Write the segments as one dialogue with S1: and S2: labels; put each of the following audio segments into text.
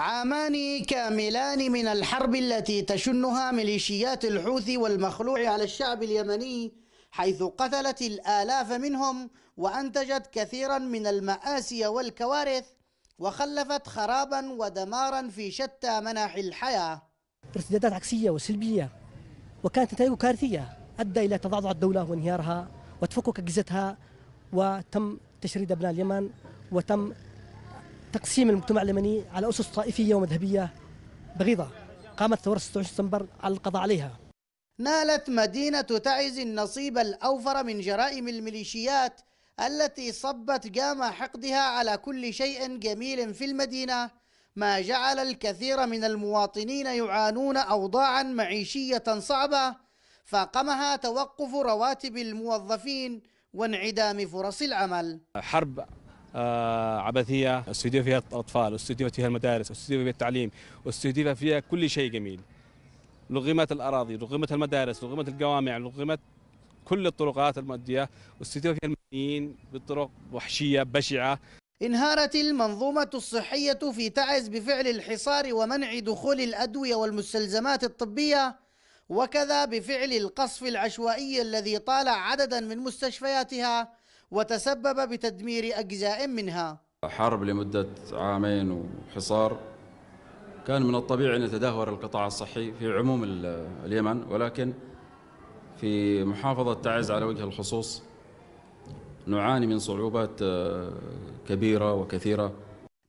S1: عامان كاملان من الحرب التي تشنها ميليشيات الحوثي والمخلوع على الشعب اليمني حيث قتلت الآلاف منهم وأنتجت كثيرا من المآسي والكوارث وخلفت خرابا ودمارا في شتى مناحي الحياة
S2: ارتدادات عكسية وسلبية وكانت نتائج كارثية أدى إلى تضعضع الدولة وانهيارها وتفكك أجهزتها وتم تشريد أبناء اليمن وتم تقسيم المجتمع اليمني على أسس طائفية ومذهبية بغيضة قامت ثورة 26 سبتمبر على القضاء عليها
S1: نالت مدينة تعز النصيب الأوفر من جرائم الميليشيات التي صبت جام حقدها على كل شيء جميل في المدينة ما جعل الكثير من المواطنين يعانون أوضاعا معيشية صعبة فاقمها توقف رواتب الموظفين وانعدام فرص العمل
S3: حرب آه، عبثيه، استوديو فيها الاطفال، استوديو فيها المدارس، استوديو فيها التعليم، استوديو فيها كل شيء جميل. لغمت الاراضي، لغمت المدارس، لغمت الجوامع، لغمت كل الطرقات المؤديه، استوديو فيها المدنيين بطرق وحشيه بشعه.
S1: انهارت المنظومة الصحية في تعز بفعل الحصار ومنع دخول الأدوية والمستلزمات الطبية وكذا بفعل القصف العشوائي الذي طال عددا من مستشفياتها وتسبب بتدمير أجزاء منها
S3: حرب لمدة عامين وحصار كان من الطبيعي أن يتدهور القطاع الصحي في عموم اليمن ولكن في محافظة تعز على وجه الخصوص نعاني من صعوبات آه، كبيرة وكثيرة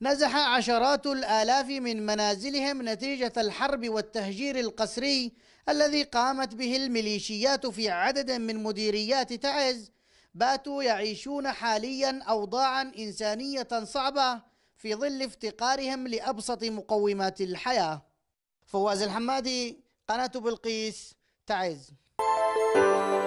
S1: نزح عشرات الآلاف من منازلهم نتيجة الحرب والتهجير القسري الذي قامت به الميليشيات في عدد من مديريات تعز باتوا يعيشون حاليا اوضاعا انسانيه صعبه في ظل افتقارهم لابسط مقومات الحياه فواز الحمادي قناه بلقيس تعز